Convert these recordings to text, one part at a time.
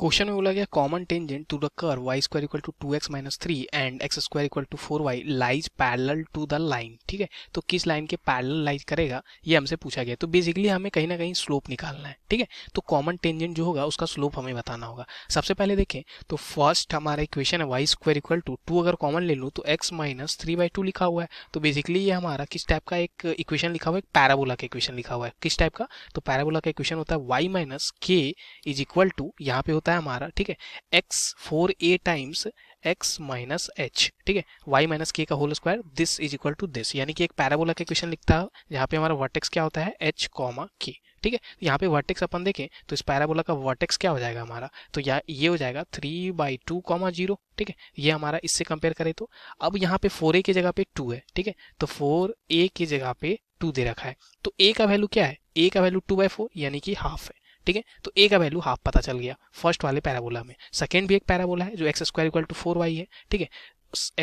question में बोला गया common tangent to the curve Y square equal to two x minus three and X square equal to four Y lies parallel to the line ठीक है तो किस line के parallel lies करेगा ये हमसे पूछा गया तो बेसिकली हमें कहीं ना कहीं स्लोप निकालना है ठीक है तो कॉमन टेंजेंट जो होगा उसका स्लोप हमें बताना होगा सबसे पहले देखें तो फर्स्ट हमारा इक्वेशन है Y square equal to two अगर कॉमन ले लूँ तो X minus three by two लिखा हुआ है तो बेसिकली ये हमारा किस टाइप का एक इक्वेशन लिखा हुआ है पैराबोला का इक्वेशन लिखा हुआ है किस टाइप का तो पैराबोला का इक्वेशन होता है Y minus K is equal to यहाँ पे होता है होता है हमारा ठीक है X four A times X minus H ठीक है वाई माइनस के का whole square this is equal to this यानी कि एक पैराबोला का क्वेश्चन लिखता है जहाँ पे हमारा वर्टेक्स क्या होता है एच कॉमा के ठीक है यहाँ पे वर्टेक्स अपन देखें तो इस पैराबोला का वर्टेक्स क्या हो जाएगा हमारा तो या ये हो जाएगा three by two comma zero ठीक है ये हमारा इससे कंपेयर करें तो अब यहाँ पे फोर ए की जगह पे टू है ठीक है तो फोर ए की जगह पे टू दे रखा है तो ए का वैल्यू क्या है ए का वैल्यू टू बाई फोर यानी कि हाफ है ठीक है तो ए का वैल्यू हाफ पता चल गया फर्स्ट वाले पैराबोला में सेकेंड भी एक पैराबोला है जो X square equal to four Y है ठीक है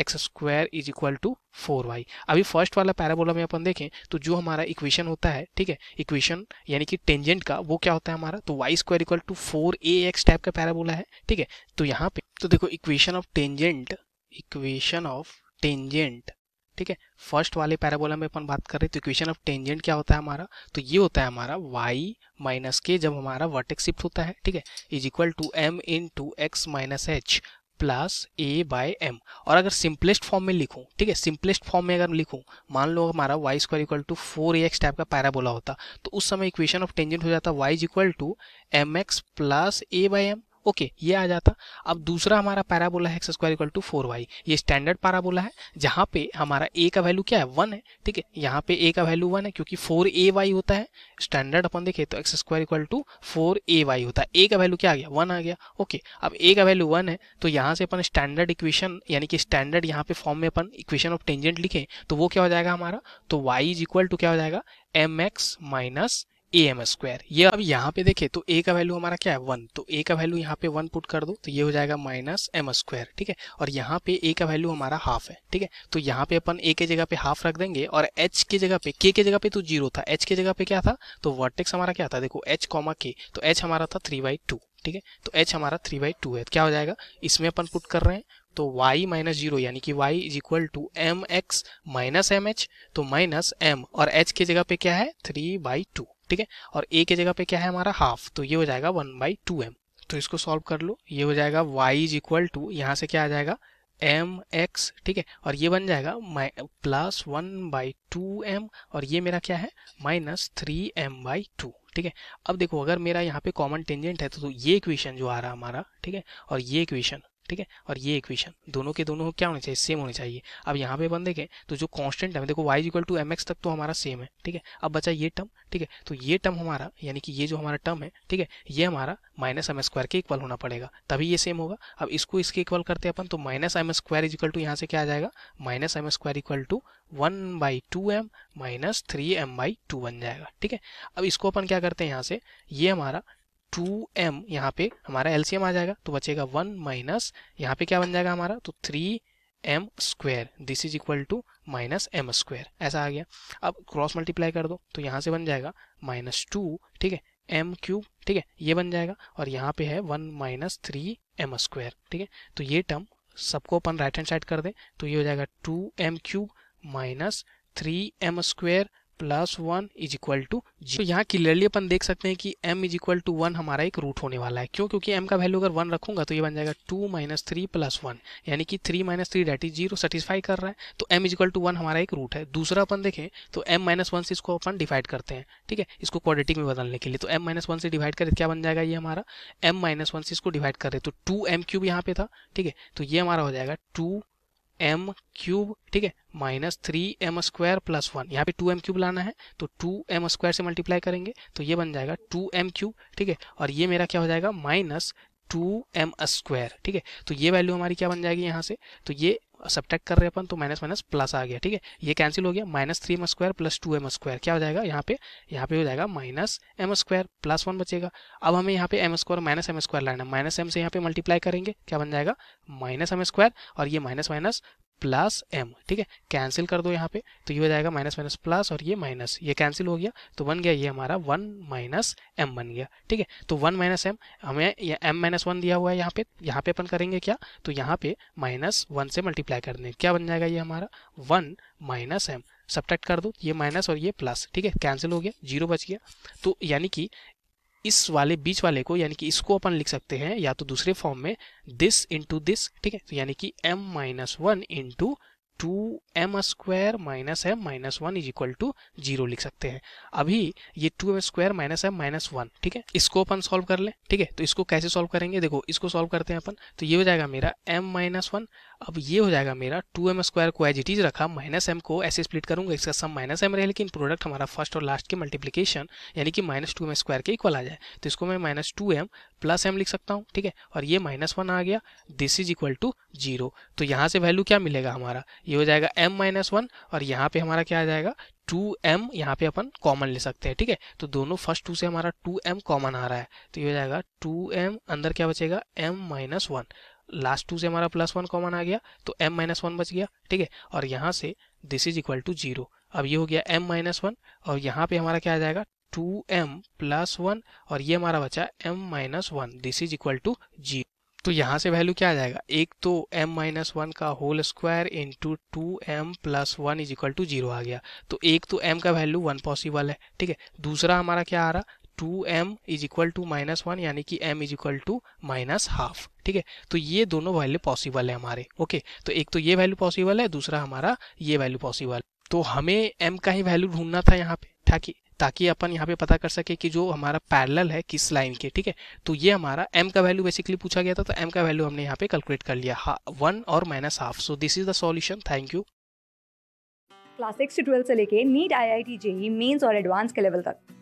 x square is equal to four Y अभी फर्स्ट वाला पैराबोला में अपन देखें तो जो हमारा इक्वेशन होता है ठीक है इक्वेशन यानी कि टेंजेंट का वो क्या होता है हमारा तो Y square equal to four A x type का पैराबोला है ठीक है तो यहाँ पे तो देखो equation of tangent equation of tangent ठीक है फर्स्ट वाले पैराबोला में अपन बात कर रहे हैं तो इक्वेशन ऑफ टेंजेंट क्या होता है हमारा तो ये होता है हमारा वाई माइनस के जब हमारा वर्टेक्स शिफ्ट होता है ठीक है is equal to m into x minus h plus a by m और अगर सिंपलेस्ट फॉर्म में लिखूं ठीक है सिंपलेस्ट फॉर्म में अगर लिखूं मान लो हमारा y square equal to four A x type का पैराबोला होता तो उस समय इक्वेशन ऑफ टेंजेंट हो जाता y is equal to m x plus a by m okay ये आ जाता अब दूसरा हमारा पैराबोला है x square equal to four y ये स्टैंडर्ड पैराबोला है जहाँ पे हमारा ए का वैल्यू क्या है वन है ठीक है यहाँ पे ए का वैल्यू वन है क्योंकि फोर ए वाई होता है स्टैंडर्ड अपन देखे तो x square equal to four a y होता है ए का वैल्यू क्या आ गया वन आ गया ओके अब ए का वैल्यू वन है तो यहाँ से अपन स्टैंडर्ड इक्वेशन यानी कि स्टैंडर्ड यहाँ पे फॉर्म में अपन इक्वेशन ऑफ टेंजेंट लिखे तो वो क्या हो जाएगा हमारा तो वाई इज इक्वल टू क्या हो जाएगा m x minus a m square ये अब यहाँ पे देखे तो ए का वैल्यू हमारा क्या है वन तो ए का वैल्यू यहाँ पे वन पुट कर दो तो ये हो जाएगा माइनस एम स्क्वायर ठीक है और यहाँ पे ए का वैल्यू हमारा हाफ है ठीक है तो यहाँ पे अपन ए के जगह पे हाफ रख देंगे और एच के जगह पे के के जगह पे तो जीरो था एच के जगह पे क्या था तो वर्टेक्स हमारा क्या था देखो एच कॉमा के तो एच हमारा था थ्री बाई टू ठीक है तो एच हमारा थ्री बाई टू है तो क्या हो जाएगा इसमें अपन पुट कर रहे हैं तो y माइनस जीरो यानी कि y is equal to m x minus m h तो माइनस m और h की जगह पे क्या है थ्री बाई टू ठीक है और ए के जगह पे क्या है हमारा हाफ तो ये हो जाएगा वन बाई टू एम तो इसको सॉल्व कर लो ये हो जाएगा वाई इज इक्वल टू यहाँ से क्या आ जाएगा एम एक्स ठीक है और ये बन जाएगा माइ plus one by two m और ये मेरा क्या है minus three m by two ठीक है अब देखो अगर मेरा यहाँ पे कॉमन टेंजेंट है तो, तो ये इक्वेशन जो आ रहा हमारा ठीक है और ये इक्वेशन ठीक है और ये इक्वेशन दोनों के दोनों क्या होने चाहिए सेम होने चाहिए अब यहाँ पे बन देखें तो जो कॉन्स्टेंट है देखो वाई इक्वल टू एम तक तो हमारा सेम है ठीक है अब बचा ये टर्म ठीक है तो ये टर्म हमारा यानी कि ये जो हमारा टर्म है ठीक है ये हमारा माइनस एम स्क्वायर के इक्वल होना पड़ेगा तभी ये सेम होगा अब इसको इसके इक्वल करते हैं अपन तो minus m square equal to यहाँ से क्या आ जाएगा minus m square equal to one by two m minus three m by two बन जाएगा ठीक है अब इसको अपन क्या करते हैं यहाँ से ये हमारा टू एम यहाँ पे हमारा एलसीएम आ जाएगा तो बचेगा वन माइनस यहाँ पे क्या बन जाएगा हमारा तो three m square this is equal to minus m square ऐसा आ गया अब क्रॉस मल्टीप्लाई कर दो तो यहाँ से बन जाएगा माइनस टू ठीक है एम क्यूब ठीक है ये बन जाएगा और यहाँ पे है one minus three m square ठीक है तो ये टर्म सबको अपन राइट हैंड साइड कर दें तो ये हो जाएगा two m cube minus three m square plus one is equal to जी तो यहाँ क्लियरली अपन देख सकते हैं कि m is equal to one हमारा एक रूट होने वाला है क्यों क्योंकि m का वैल्यू अगर वन रखूंगा तो ये बन जाएगा two minus three plus one यानी कि three minus three that is zero satisfy कर रहा है तो m is equal to one हमारा एक रूट है दूसरा अपन देखें तो m माइनस वन से इसको अपन डिवाइड करते हैं ठीक है इसको क्वाड्रेटिक में बदलने के लिए तो एम माइनस वन से डिवाइड करें तो क्या बन जाएगा ये हमारा एम माइनस वन से इसको डिवाइड करें तो टू एम क्यूब यहाँ पे था ठीक है तो ये हमारा हो जाएगा टू एम क्यूब ठीक है minus three m square plus one यहाँ पे टू एम क्यूब लाना है तो टू एम स्क्वायर से मल्टीप्लाई करेंगे तो ये बन जाएगा टू एम क्यूब ठीक है और ये मेरा क्या हो जाएगा माइनस टू एम स्क्वायर ठीक है तो ये वैल्यू हमारी क्या बन जाएगी यहाँ से तो ये सब्टैक्ट कर रहे हैं अपन तो माइनस माइनस प्लस आ गया ठीक है ये कैंसिल हो गया minus three m square plus two m square क्या हो जाएगा यहाँ पे यहाँ पे हो जाएगा minus m square plus one बचेगा अब हमें यहाँ पे m square minus m square लाना है माइनस एम से यहाँ पे मल्टीप्लाई करेंगे क्या बन जाएगा माइनस एम स्क्वायर और ये माइनस माइनस प्लस एम ठीक है कैंसिल कर दो यहाँ पे तो ये हो जाएगा माइनस माइनस प्लस और ये माइनस ये कैंसिल हो गया तो बन गया ये हमारा वन माइनस एम बन गया ठीक है तो वन माइनस एम हमें ये एम माइनस वन दिया हुआ है यहाँ पे यहाँ पे अपन करेंगे क्या तो यहाँ पे माइनस वन से मल्टीप्लाई कर देंगे क्या बन जाएगा ये हमारा वन माइनस एम सब्ट्रैक्ट कर दो ये माइनस और ये प्लस ठीक है कैंसिल हो गया जीरो बच गया तो यानी कि इस वाले बीच वाले को यानी कि इसको अपन लिख सकते हैं या तो दूसरे फॉर्म में दिस इंटू दिस ठीक है तो यानी कि m minus one into two m square minus m minus one is equal to zero लिख सकते हैं अभी ये two m square minus m minus one ठीक है इसको अपन सॉल्व कर ले ठीक है तो इसको कैसे सॉल्व करेंगे देखो इसको सॉल्व करते हैं अपन तो ये हो जाएगा मेरा एम माइनस वन अब ये हो जाएगा मेरा टू एम स्क्वायर को एज इट इज रखा माइनस एम को ऐसे स्प्लिट करूंगा इसका सम माइनस एम रहे लेकिन प्रोडक्ट हमारा फर्स्ट और लास्ट के मल्टीप्लिकेशन यानी कि माइनस टू एम स्क्वायर के इक्वल आ जाए तो इसको मैं minus two m plus m लिख सकता हूँ ठीक है और ये माइनस वन आ गया this is equal to zero तो यहाँ से वैल्यू क्या मिलेगा हमारा ये हो जाएगा एम माइनस वन और यहाँ पे हमारा क्या आ जाएगा 2m एम यहाँ पे अपन कॉमन ले सकते हैं ठीक है तो दोनों फर्स्ट टू से हमारा 2m एम कॉमन आ रहा है तो ये हो जाएगा 2m अंदर क्या बचेगा m minus one last two से हमारा प्लस वन कॉमन आ गया तो एम माइनस वन बच गया ठीक है और यहाँ से this is equal to zero अब ये हो गया एम माइनस वन और यहाँ पे हमारा क्या आ जाएगा टू एम प्लस वन और ये हमारा बचा m minus one this is equal to zero तो यहाँ से वैल्यू क्या आ जाएगा एक तो m माइनस वन का whole square into two m plus one is equal to zero आ गया तो एक तो m का वैल्यू वन पॉसिबल है ठीक है दूसरा हमारा क्या आ रहा two m is equal to minus one यानी कि m is equal to minus half ठीक है तो ये दोनों वैल्यू पॉसिबल है हमारे ओके तो एक तो ये वैल्यू पॉसिबल है दूसरा हमारा ये वैल्यू पॉसिबल तो हमें m का ही वैल्यू ढूंढना था यहाँ पे ठाकि ताकि अपन यहाँ पे पता कर सके कि जो हमारा पैरेलल है किस लाइन के ठीक है तो ये हमारा m का वैल्यू बेसिकली पूछा गया था तो m का वैल्यू हमने यहाँ पे कैलकुलेट कर लिया हा वन और minus half so this is the solution thank you class six से लेके NEET I I T JEE mains और एडवांस के लेवल तक